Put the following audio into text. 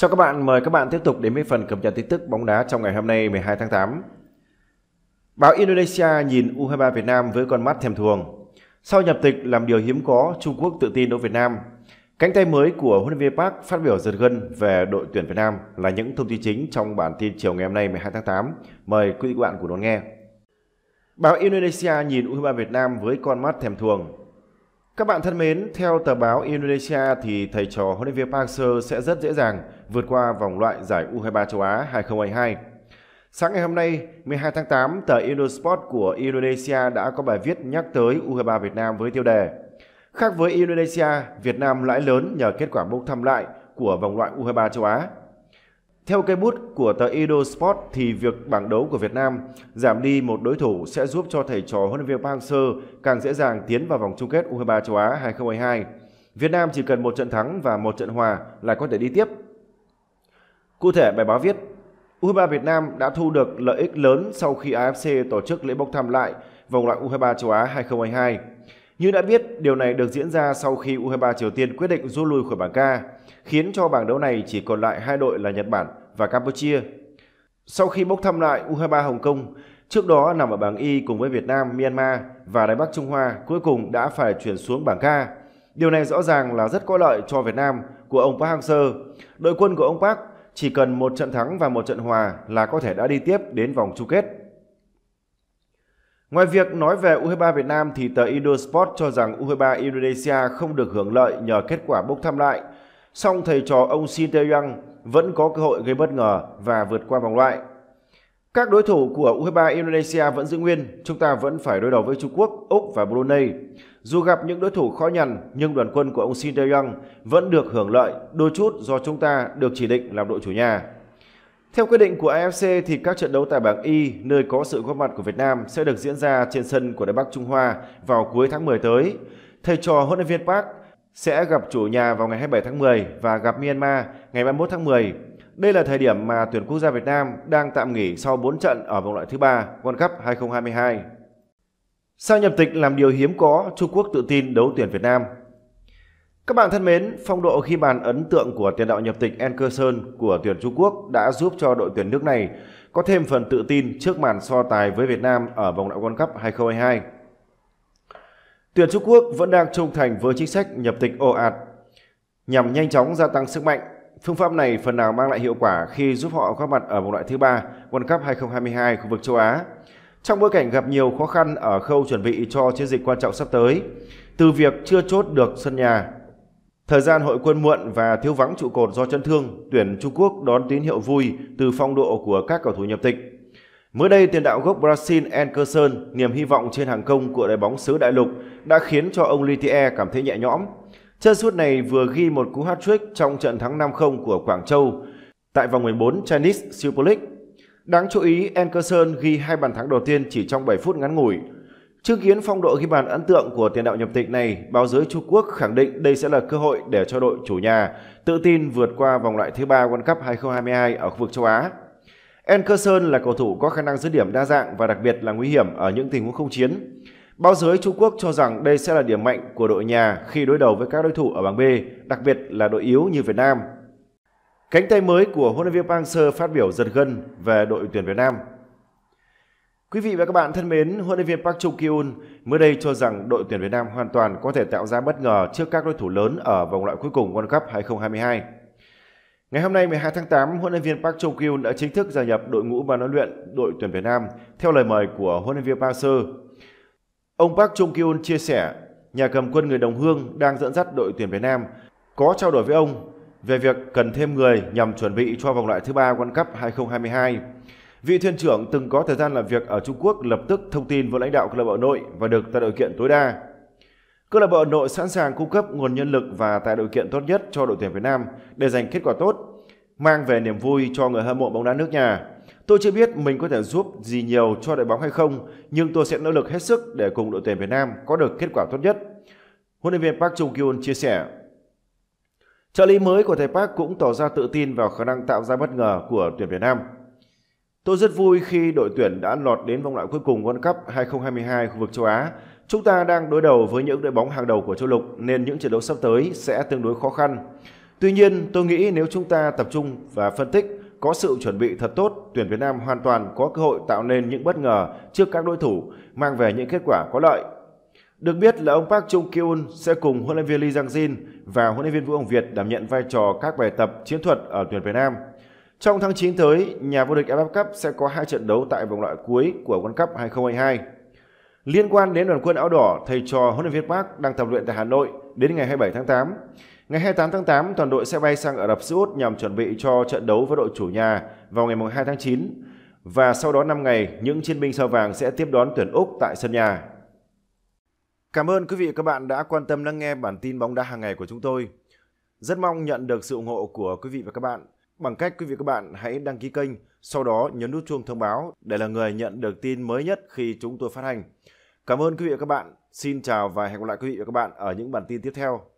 Chào các bạn, mời các bạn tiếp tục đến với phần cập nhật tin tức bóng đá trong ngày hôm nay 12 tháng 8. Báo Indonesia nhìn U23 Việt Nam với con mắt thèm thuồng. Sau nhập tịch làm điều hiếm có, Trung Quốc tự tin đối Việt Nam. Cánh tay mới của huấn luyện viên Park phát biểu giật gân về đội tuyển Việt Nam là những thông tin chính trong bản tin chiều ngày hôm nay 12 tháng 8. Mời quý vị bạn cùng đón nghe. Báo Indonesia nhìn U23 Việt Nam với con mắt thèm thuồng. Các bạn thân mến, theo tờ báo Indonesia thì thầy trò huấn luyện viên Park Hang-seo sẽ rất dễ dàng vượt qua vòng loại giải U23 châu Á 2022. Sáng ngày hôm nay, 12 tháng 8, tờ Indosport của Indonesia đã có bài viết nhắc tới U23 Việt Nam với tiêu đề Khác với Indonesia, Việt Nam lãi lớn nhờ kết quả bốc thăm lại của vòng loại U23 châu Á. Theo cây bút của tờ Edo Sport thì việc bảng đấu của Việt Nam giảm đi một đối thủ sẽ giúp cho thầy trò huấn luyện viên Park Hang-seo càng dễ dàng tiến vào vòng chung kết U23 châu Á 2022. Việt Nam chỉ cần một trận thắng và một trận hòa là có thể đi tiếp. Cụ thể bài báo viết, U23 Việt Nam đã thu được lợi ích lớn sau khi AFC tổ chức lễ bốc thăm lại vòng loại U23 châu Á 2022. Như đã biết, điều này được diễn ra sau khi U23 Triều Tiên quyết định rút lui khỏi bảng K, khiến cho bảng đấu này chỉ còn lại hai đội là Nhật Bản và Campuchia. Sau khi bốc thăm lại U23 Hồng Kông, trước đó nằm ở bảng Y cùng với Việt Nam, Myanmar và Đài Bắc Trung Hoa cuối cùng đã phải chuyển xuống bảng K. Điều này rõ ràng là rất có lợi cho Việt Nam của ông Park Hang-seo. Đội quân của ông Park chỉ cần một trận thắng và một trận hòa là có thể đã đi tiếp đến vòng chung kết. Ngoài việc nói về U23 Việt Nam thì tờ Indosport cho rằng U23 Indonesia không được hưởng lợi nhờ kết quả bốc thăm lại. Song thầy trò ông Shin tae vẫn có cơ hội gây bất ngờ và vượt qua vòng loại. Các đối thủ của U23 Indonesia vẫn giữ nguyên, chúng ta vẫn phải đối đầu với Trung Quốc, Úc và Brunei. Dù gặp những đối thủ khó nhằn nhưng đoàn quân của ông Shin Dae Young vẫn được hưởng lợi đôi chút do chúng ta được chỉ định làm đội chủ nhà. Theo quyết định của AFC thì các trận đấu tại bảng Y nơi có sự góp mặt của Việt Nam sẽ được diễn ra trên sân của Đài Bắc Trung Hoa vào cuối tháng 10 tới. Thầy trò huấn luyện viên Park sẽ gặp chủ nhà vào ngày 27 tháng 10 và gặp Myanmar ngày 31 tháng 10. Đây là thời điểm mà tuyển quốc gia Việt Nam đang tạm nghỉ sau 4 trận ở vòng loại thứ 3 World Cup 2022. Sao nhập tịch làm điều hiếm có, Trung Quốc tự tin đấu tuyển Việt Nam. Các bạn thân mến, phong độ khi bàn ấn tượng của tiền đạo nhập tịch Ankerson của tuyển Trung Quốc đã giúp cho đội tuyển nước này có thêm phần tự tin trước màn so tài với Việt Nam ở vòng loại World Cup 2022. Tuyển Trung Quốc vẫn đang trung thành với chính sách nhập tịch ồ ạt nhằm nhanh chóng gia tăng sức mạnh. Phương pháp này phần nào mang lại hiệu quả khi giúp họ góp mặt ở vòng loại thứ ba World Cup 2022 khu vực châu Á. Trong bối cảnh gặp nhiều khó khăn ở khâu chuẩn bị cho chiến dịch quan trọng sắp tới, từ việc chưa chốt được sân nhà, thời gian hội quân muộn và thiếu vắng trụ cột do chấn thương, tuyển Trung Quốc đón tín hiệu vui từ phong độ của các cầu thủ nhập tịch. Mới đây, tiền đạo gốc Brazil Ankerson niềm hy vọng trên hàng công của đội bóng xứ đại lục đã khiến cho ông Litier cảm thấy nhẹ nhõm. Chân sút này vừa ghi một cú hat-trick trong trận thắng 5-0 của Quảng Châu tại vòng 14 Chinese Super League. Đáng chú ý, Ankerson ghi hai bàn thắng đầu tiên chỉ trong 7 phút ngắn ngủi. Chứng kiến phong độ ghi bàn ấn tượng của tiền đạo nhập tịch này, báo giới Trung Quốc khẳng định đây sẽ là cơ hội để cho đội chủ nhà tự tin vượt qua vòng loại thứ ba World Cup 2022 ở khu vực châu Á. Ankerson là cầu thủ có khả năng dứt điểm đa dạng và đặc biệt là nguy hiểm ở những tình huống không chiến. Báo giới Trung Quốc cho rằng đây sẽ là điểm mạnh của đội nhà khi đối đầu với các đối thủ ở bảng B, đặc biệt là đội yếu như Việt Nam. Cánh tay mới của huấn luyện viên Park Hang-seo phát biểu giật gân về đội tuyển Việt Nam. Quý vị và các bạn thân mến, huấn luyện viên Park Chung-kyun mới đây cho rằng đội tuyển Việt Nam hoàn toàn có thể tạo ra bất ngờ trước các đối thủ lớn ở vòng loại cuối cùng World Cup 2022. Ngày hôm nay 12 tháng 8, huấn luyện viên Park Cho-kyun đã chính thức gia nhập đội ngũ ban huấn luyện đội tuyển Việt Nam theo lời mời của huấn luyện viên Park Seo. Ông Park Cho-kyun chia sẻ, nhà cầm quân người đồng hương đang dẫn dắt đội tuyển Việt Nam có trao đổi với ông về việc cần thêm người nhằm chuẩn bị cho vòng loại thứ ba World Cup 2022. Vị thuyền trưởng từng có thời gian làm việc ở Trung Quốc lập tức thông tin với lãnh đạo câu lạc bộ nội và được tạo điều kiện tối đa Câu lạc bộ Hà Nội sẵn sàng cung cấp nguồn nhân lực và tạo điều kiện tốt nhất cho đội tuyển Việt Nam để giành kết quả tốt, mang về niềm vui cho người hâm mộ bóng đá nước nhà. Tôi chưa biết mình có thể giúp gì nhiều cho đội bóng hay không, nhưng tôi sẽ nỗ lực hết sức để cùng đội tuyển Việt Nam có được kết quả tốt nhất. Huấn luyện viên Park Chung-kyun chia sẻ. Trợ lý mới của thầy Park cũng tỏ ra tự tin vào khả năng tạo ra bất ngờ của tuyển Việt Nam. Tôi rất vui khi đội tuyển đã lọt đến vòng loại cuối cùng World Cup 2022 khu vực châu Á Chúng ta đang đối đầu với những đội bóng hàng đầu của châu lục nên những trận đấu sắp tới sẽ tương đối khó khăn. Tuy nhiên, tôi nghĩ nếu chúng ta tập trung và phân tích, có sự chuẩn bị thật tốt, tuyển Việt Nam hoàn toàn có cơ hội tạo nên những bất ngờ trước các đối thủ, mang về những kết quả có lợi. Được biết là ông Park Chung Kyun sẽ cùng huấn luyện viên Lee Jang Jin và huấn luyện viên Vũ Hồng Việt đảm nhận vai trò các bài tập chiến thuật ở tuyển Việt Nam. Trong tháng 9 tới, nhà vô địch AFF Cup sẽ có hai trận đấu tại vòng loại cuối của World Cup 2022. Liên quan đến đoàn quân áo đỏ, thầy trò huấn luyện viên Park đang tập luyện tại Hà Nội đến ngày 27 tháng 8. Ngày 28 tháng 8, toàn đội sẽ bay sang Ả Rập Xê Út nhằm chuẩn bị cho trận đấu với đội chủ nhà vào ngày 2 tháng 9. Và sau đó 5 ngày, những chiến binh sao vàng sẽ tiếp đón tuyển Úc tại sân nhà. Cảm ơn quý vị và các bạn đã quan tâm lắng nghe bản tin bóng đá hàng ngày của chúng tôi. Rất mong nhận được sự ủng hộ của quý vị và các bạn bằng cách quý vị các bạn hãy đăng ký kênh, sau đó nhấn nút chuông thông báo để là người nhận được tin mới nhất khi chúng tôi phát hành. Cảm ơn quý vị và các bạn. Xin chào và hẹn gặp lại quý vị và các bạn ở những bản tin tiếp theo.